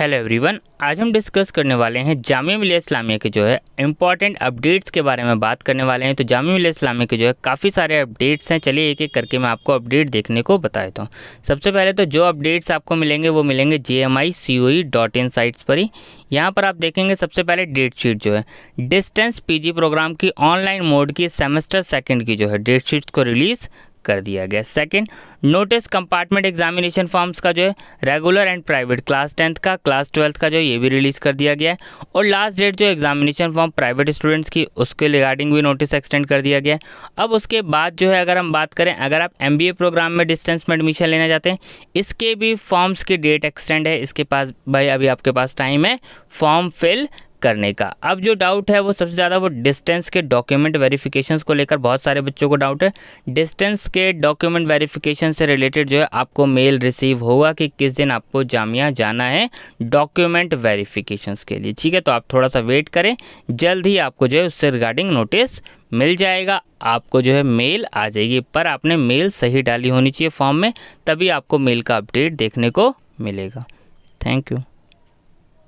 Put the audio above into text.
hello everyone आज हम discuss करने वाले हैं जामिया मिलिया इस्लामिया के जो है इम्पॉर्टेंट अपडेट्स के बारे में बात करने वाले हैं तो जामिया मिलिया इस्लामिया के जो है काफ़ी सारे अपडेट्स हैं चलिए एक एक करके मैं आपको अपडेट देखने को बता देता हूँ सबसे पहले तो जो अपडेट्स आपको मिलेंगे वो मिलेंगे J M I C O E dot in sites पर ही यहाँ पर आप देखेंगे सबसे पहले डेट शीट जो है डिस्टेंस पी जी प्रोग्राम की ऑनलाइन मोड की सेमेस्टर सेकेंड की जो है डेट शीट को रिलीज़ कर दिया गया second notice compartment examination forms का जो है regular and private class tenth का क्लास ट्वेल्थ का जो है ये भी रिलीज़ कर दिया गया है और लास्ट डेट जो एग्जामिनेशन फॉर्म प्राइवेट स्टूडेंट्स की उसके रिगार्डिंग भी नोटिस एक्सटेंड कर दिया गया है अब उसके बाद जो है अगर हम बात करें अगर आप एम प्रोग्राम में डिस्टेंस में एडमिशन लेना चाहते हैं इसके भी फॉर्म्स की डेट एक्सटेंड है इसके पास भाई अभी आपके पास टाइम है फॉर्म फिल करने का अब जो डाउट है वो सबसे ज़्यादा वो डिस्टेंस के डॉक्यूमेंट वेरिफिकेशन को लेकर बहुत सारे बच्चों को डाउट है डिस्टेंस के डॉक्यूमेंट वेरिफिकेशन से रिलेटेड जो है आपको मेल रिसीव होगा कि किस दिन आपको जामिया जाना है डॉक्यूमेंट वेरिफिकेशन के लिए ठीक है तो आप थोड़ा सा वेट करें जल्द ही आपको जो है उससे रिगार्डिंग नोटिस मिल जाएगा आपको जो है मेल आ जाएगी पर आपने मेल सही डाली होनी चाहिए फॉर्म में तभी आपको मेल का अपडेट देखने को मिलेगा थैंक यू